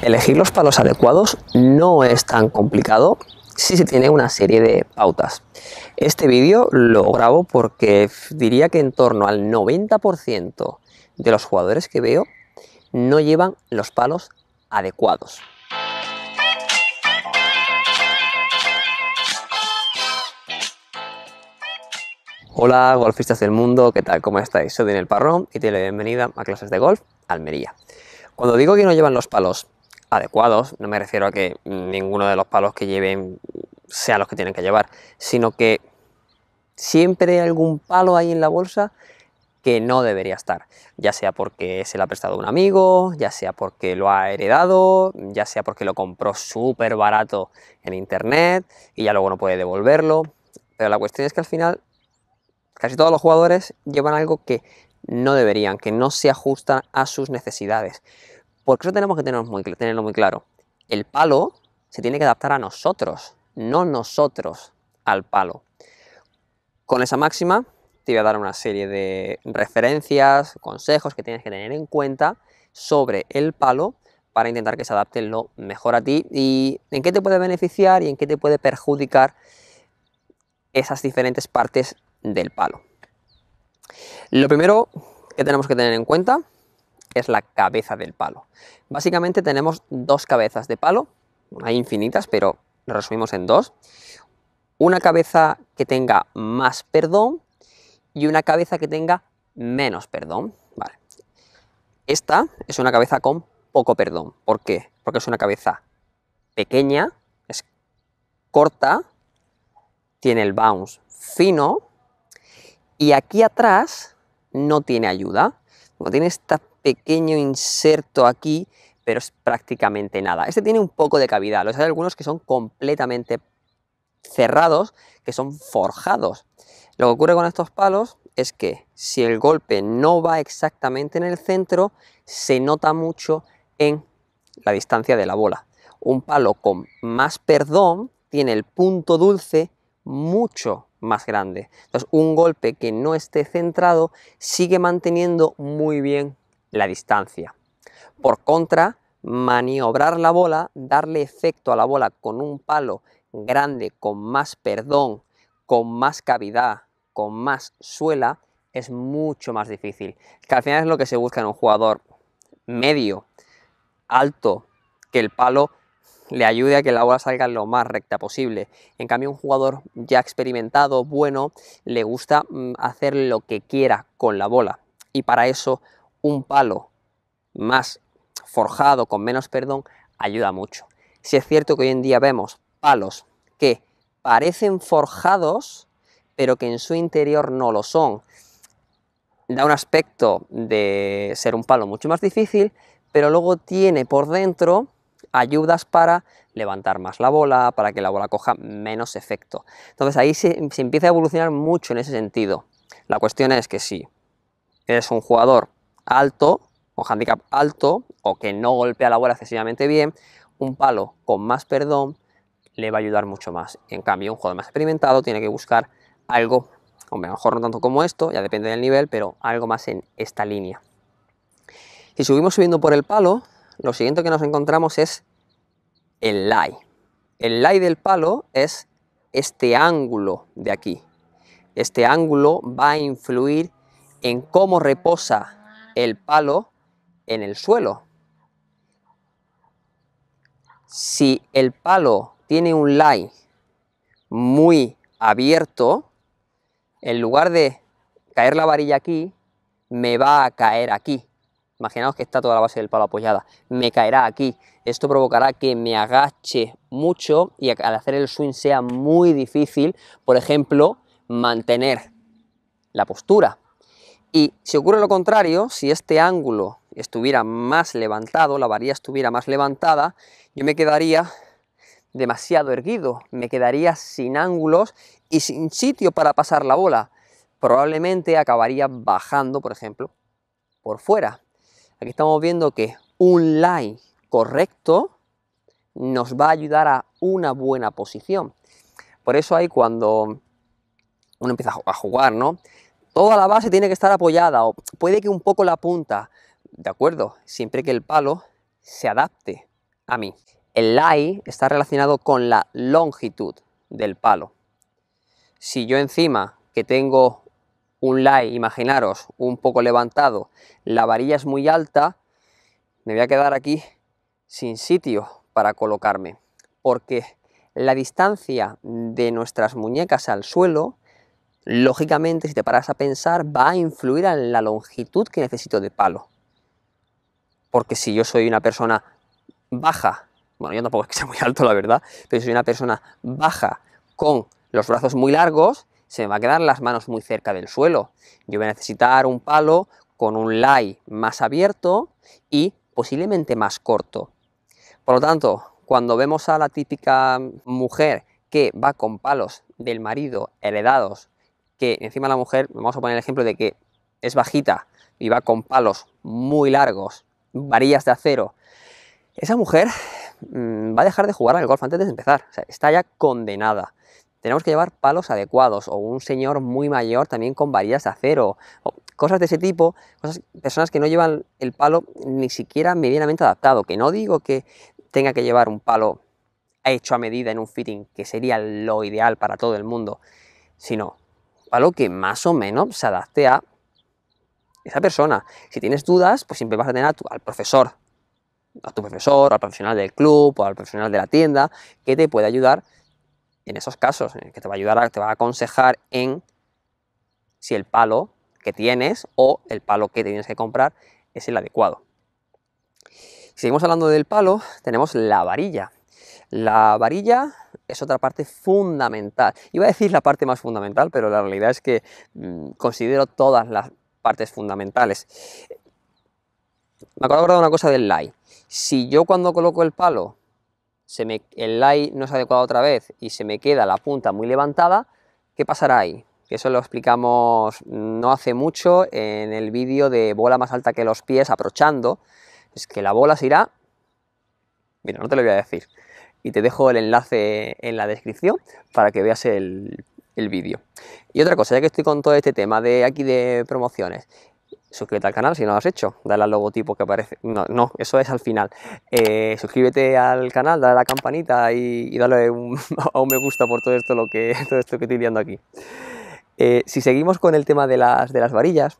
Elegir los palos adecuados no es tan complicado si se tiene una serie de pautas. Este vídeo lo grabo porque diría que en torno al 90% de los jugadores que veo no llevan los palos adecuados. Hola golfistas del mundo, ¿qué tal? ¿Cómo estáis? Soy Daniel Parrón y te doy la bienvenida a Clases de Golf Almería. Cuando digo que no llevan los palos adecuados, no me refiero a que ninguno de los palos que lleven sea los que tienen que llevar, sino que siempre hay algún palo ahí en la bolsa que no debería estar, ya sea porque se lo ha prestado un amigo, ya sea porque lo ha heredado, ya sea porque lo compró súper barato en internet y ya luego no puede devolverlo, pero la cuestión es que al final casi todos los jugadores llevan algo que no deberían, que no se ajusta a sus necesidades. Porque eso tenemos que tenerlo muy claro. El palo se tiene que adaptar a nosotros, no nosotros al palo. Con esa máxima te voy a dar una serie de referencias, consejos que tienes que tener en cuenta sobre el palo para intentar que se adapte lo mejor a ti y en qué te puede beneficiar y en qué te puede perjudicar esas diferentes partes del palo. Lo primero que tenemos que tener en cuenta es la cabeza del palo. Básicamente tenemos dos cabezas de palo, hay infinitas, pero lo resumimos en dos. Una cabeza que tenga más perdón y una cabeza que tenga menos perdón. Vale. Esta es una cabeza con poco perdón. ¿Por qué? Porque es una cabeza pequeña, es corta, tiene el bounce fino y aquí atrás no tiene ayuda. Como tiene esta pequeño inserto aquí, pero es prácticamente nada. Este tiene un poco de cavidad, los hay algunos que son completamente cerrados, que son forjados. Lo que ocurre con estos palos es que si el golpe no va exactamente en el centro, se nota mucho en la distancia de la bola. Un palo con más perdón tiene el punto dulce mucho más grande. Entonces, un golpe que no esté centrado sigue manteniendo muy bien la distancia. Por contra, maniobrar la bola, darle efecto a la bola con un palo grande, con más perdón, con más cavidad, con más suela, es mucho más difícil. Que al final es lo que se busca en un jugador medio, alto, que el palo le ayude a que la bola salga lo más recta posible. En cambio, un jugador ya experimentado, bueno, le gusta mm, hacer lo que quiera con la bola. Y para eso un palo más forjado, con menos perdón, ayuda mucho. Si es cierto que hoy en día vemos palos que parecen forjados, pero que en su interior no lo son. Da un aspecto de ser un palo mucho más difícil, pero luego tiene por dentro ayudas para levantar más la bola, para que la bola coja menos efecto. Entonces ahí se, empieza a evolucionar mucho en ese sentido. La cuestión es que si eres un jugador alto o handicap alto o que no golpea la bola excesivamente bien, un palo con más perdón le va a ayudar mucho más. En cambio, un jugador más experimentado tiene que buscar algo, o mejor no tanto como esto, ya depende del nivel, pero algo más en esta línea. Si subimos subiendo por el palo, lo siguiente que nos encontramos es el lie. El lie del palo es este ángulo de aquí. Este ángulo va a influir en cómo reposa el palo en el suelo. Si el palo tiene un lie muy abierto, en lugar de caer la varilla aquí, me va a caer aquí. Imaginaos que está toda la base del palo apoyada. Me caerá aquí. Esto provocará que me agache mucho y al hacer el swing sea muy difícil, por ejemplo, mantener la postura. Y si ocurre lo contrario, si este ángulo estuviera más levantado, la varilla estuviera más levantada, yo me quedaría demasiado erguido, me quedaría sin ángulos y sin sitio para pasar la bola. Probablemente acabaría bajando, por ejemplo, por fuera. Aquí estamos viendo que un line correcto nos va a ayudar a una buena posición. Por eso ahí cuando uno empieza a jugar, ¿no? Toda la base tiene que estar apoyada o puede que un poco la punta, ¿de acuerdo? Siempre que el palo se adapte a mí. El lie está relacionado con la longitud del palo. Si yo encima que tengo un lie, imaginaros, un poco levantado, la varilla es muy alta, me voy a quedar aquí sin sitio para colocarme, porque la distancia de nuestras muñecas al suelo lógicamente, si te paras a pensar, va a influir en la longitud que necesito de palo. Porque si yo soy una persona baja, bueno, yo tampoco es que sea muy alto, la verdad, pero si soy una persona baja con los brazos muy largos, se me va a quedar las manos muy cerca del suelo. Yo voy a necesitar un palo con un lay más abierto y posiblemente más corto. Por lo tanto, cuando vemos a la típica mujer que va con palos del marido heredados que encima la mujer, vamos a poner el ejemplo de que es bajita y va con palos muy largos, varillas de acero, esa mujer mm, va a dejar de jugar al golf antes de empezar. está ya condenada. Tenemos que llevar palos adecuados o un señor muy mayor también con varillas de acero o cosas de ese tipo, personas que no llevan el palo ni siquiera medianamente adaptado, que no digo que tenga que llevar un palo hecho a medida en un fitting, que sería lo ideal para todo el mundo, sino palo que más o menos se adapte a esa persona. Si tienes dudas, pues siempre vas a tener al profesor, a tu profesor, al profesional del club o al profesional de la tienda, que te puede ayudar en esos casos, en que te va a ayudar, a, te va a aconsejar en si el palo que tienes o el palo que tienes que comprar es el adecuado. Si seguimos hablando del palo, tenemos la varilla. La varilla es otra parte fundamental. Iba a decir la parte más fundamental, pero la realidad es que mm, considero todas las partes fundamentales. Me acuerdo de una cosa del lie. Si yo cuando coloco el palo, el lie no es adecuado otra vez y se me queda la punta muy levantada, ¿qué pasará ahí? eso lo explicamos no hace mucho en el vídeo de bola más alta que los pies, aprochando. Es que la bola se irá... Mira, no te lo voy a decir y te dejo el enlace en la descripción para que veas el, vídeo. Y otra cosa, ya que estoy con todo este tema de aquí de promociones, suscríbete al canal si no lo has hecho, dale al logotipo que aparece, no, no eso es al final, eh, suscríbete al canal, dale a la campanita y, dale un, a un me gusta por todo esto, lo que, todo estoy viendo aquí. Eh, si seguimos con el tema de las, de las varillas,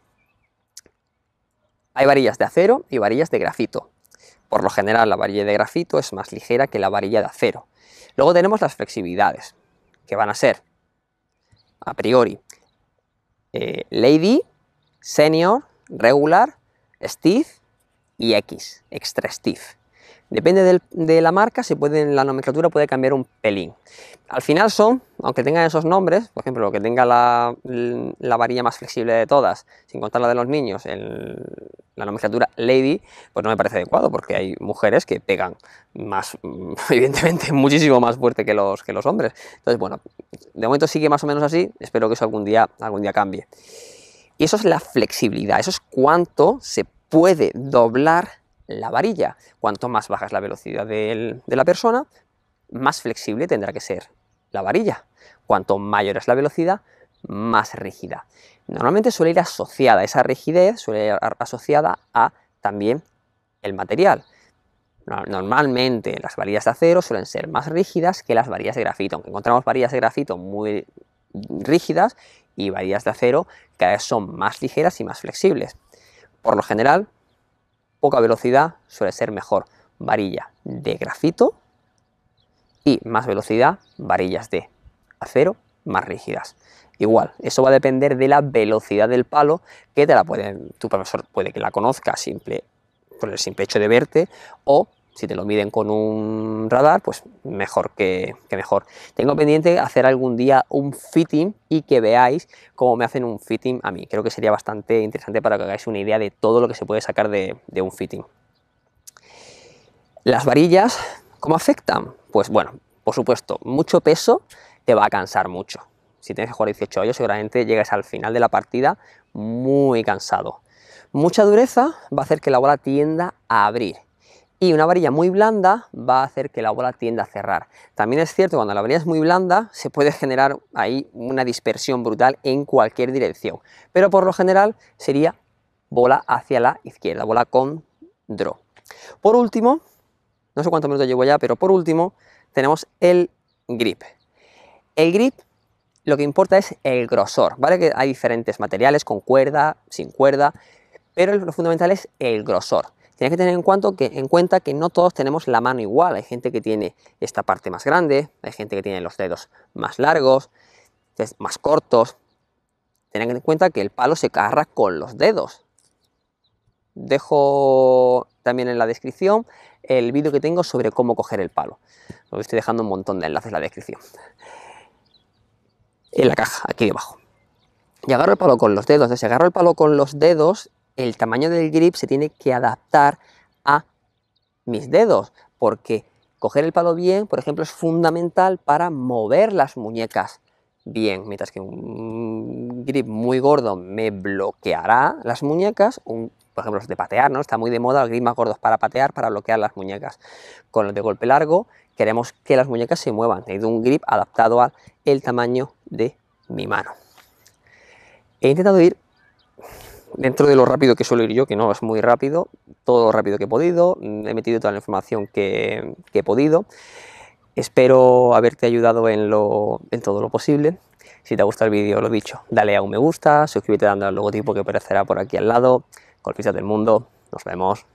hay varillas de acero y varillas de grafito. Por lo general la varilla de grafito es más ligera que la varilla de acero. Luego tenemos las flexibilidades, que van a ser, a priori, eh, Lady, Senior, Regular, Stiff y X, Extra Stiff. Depende de la marca, se puede, la nomenclatura puede cambiar un pelín. Al final son, aunque tengan esos nombres, por ejemplo, lo que tenga la, varilla más flexible de todas, sin contar la de los niños, la nomenclatura Lady, pues no me parece adecuado, porque hay mujeres que pegan más, evidentemente, muchísimo más fuerte que los, que los hombres. Entonces, bueno, de momento sigue más o menos así, espero que eso algún día, algún día cambie. Y eso es la flexibilidad, eso es cuánto se puede doblar la varilla. Cuanto más baja es la velocidad de la persona, más flexible tendrá que ser la varilla. Cuanto mayor es la velocidad, más rígida. Normalmente suele ir asociada, esa rigidez suele ir asociada a también el material. Normalmente las varillas de acero suelen ser más rígidas que las varillas de grafito, aunque encontramos varillas de grafito muy rígidas y varillas de acero cada vez son más ligeras y más flexibles. Por lo general, poca velocidad suele ser mejor varilla de grafito y más velocidad varillas de acero más rígidas. Igual, eso va a depender de la velocidad del palo que te la pueden, tu profesor puede que la conozca simple, por el simple hecho de verte o si te lo miden con un radar, pues mejor que, mejor. Tengo pendiente hacer algún día un fitting y que veáis cómo me hacen un fitting a mí. Creo que sería bastante interesante para que hagáis una idea de todo lo que se puede sacar de, un fitting. Las varillas, ¿cómo afectan? Pues bueno, por supuesto, mucho peso te va a cansar mucho. Si tienes que jugar 18 hoyos, seguramente llegas al final de la partida muy cansado. Mucha dureza va a hacer que la bola tienda a abrir y una varilla muy blanda va a hacer que la bola tienda a cerrar. También es cierto, cuando la varilla es muy blanda, se puede generar ahí una dispersión brutal en cualquier dirección, pero por lo general sería bola hacia la izquierda, bola con draw. Por último, no sé cuántos minutos llevo ya, pero por último tenemos el grip. El grip lo que importa es el grosor, ¿vale? Que hay diferentes materiales con cuerda, sin cuerda, pero lo fundamental es el grosor. Tienes que tener en, que, en cuenta que no todos tenemos la mano igual. Hay gente que tiene esta parte más grande, hay gente que tiene los dedos más largos, más cortos. tener en cuenta que el palo se agarra con los dedos. Dejo también en la descripción el vídeo que tengo sobre cómo coger el palo. Os estoy dejando un montón de enlaces en la descripción. En la caja, aquí debajo. Y agarro el palo con los dedos. desagarro agarro el palo con los dedos el tamaño del grip se tiene que adaptar a mis dedos, porque coger el palo bien, por ejemplo, es fundamental para mover las muñecas bien, mientras que un grip muy gordo me bloqueará las muñecas, por ejemplo, de patear, ¿no? Está muy de moda el grip más gordo para patear, para bloquear las muñecas. Con los de golpe largo queremos que las muñecas se muevan, tenido un grip adaptado al tamaño de mi mano. He intentado ir dentro de lo rápido que suelo ir yo, que no es muy rápido, todo lo rápido que he podido, mm, he metido toda la información que, he podido. Espero haberte ayudado en, todo lo posible. Si te ha gustado el vídeo, lo dicho, dale a un me gusta, suscríbete dando al logotipo que aparecerá por aquí al lado. Golfistas del mundo, nos vemos.